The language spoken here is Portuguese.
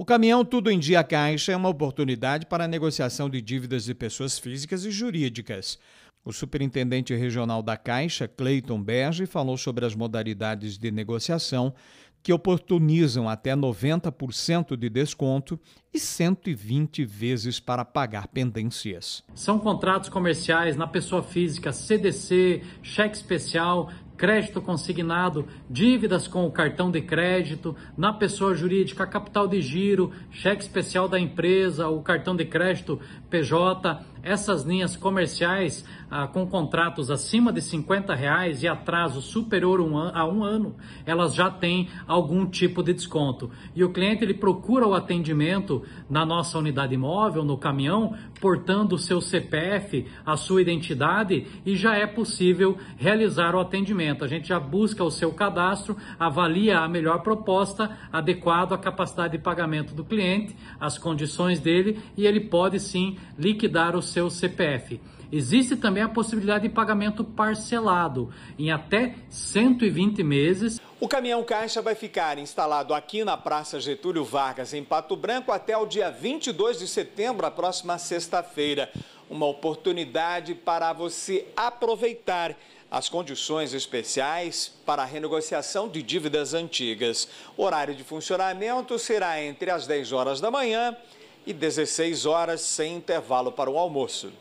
O caminhão Tudo em Dia Caixa é uma oportunidade para a negociação de dívidas de pessoas físicas e jurídicas. O superintendente regional da Caixa, Cleiton Berge, falou sobre as modalidades de negociação que oportunizam até 90% de desconto e 120 vezes para pagar pendências. São contratos comerciais na pessoa física, CDC, cheque especial, crédito consignado, dívidas com o cartão de crédito, na pessoa jurídica, capital de giro, cheque especial da empresa, o cartão de crédito PJ, essas linhas comerciais ah, com contratos acima de 50 reais e atraso superior um a um ano, elas já têm algum tipo de desconto. E o cliente ele procura o atendimento na nossa unidade móvel, no caminhão, portando o seu CPF, a sua identidade e já é possível realizar o atendimento. A gente já busca o seu cadastro, avalia a melhor proposta, adequado à capacidade de pagamento do cliente, as condições dele e ele pode sim liquidar o seu CPF. Existe também a possibilidade de pagamento parcelado em até 120 meses. O caminhão caixa vai ficar instalado aqui na Praça Getúlio Vargas, em Pato Branco, até o dia 22 de setembro, a próxima sexta-feira. Uma oportunidade para você aproveitar as condições especiais para a renegociação de dívidas antigas. O horário de funcionamento será entre as 10 horas da manhã e 16 horas sem intervalo para o almoço.